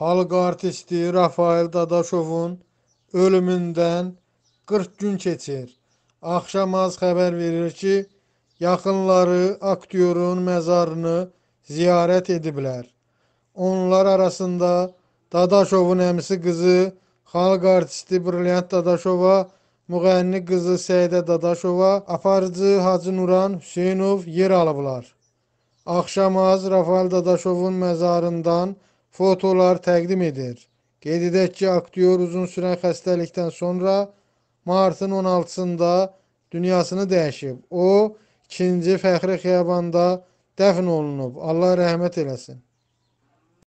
Xalq artisti Rafael Dadaşovun ölümündən 40 gün keçir. Axşam az xəbər verir ki, yaxınları aktyorun məzarını ziyarət ediblər. Onlar arasında Dadaşovun əmisi qızı xalq artisti Brilliant Dadaşova, müğənni qızı Səidə Dadaşova, aparıcı Hacı Nuran Hüseynov yer alıblar. Axşam az Rafael Dadaşovun məzarından fotolar təqdim edir. Qeyd edək ki, aktyor uzun sürən xəstəlikdən sonra martın 16-sında dünyasını dəyişib. O, ikinci fəxri xiyabanda dəfn olunub. Allah rəhmət eləsin.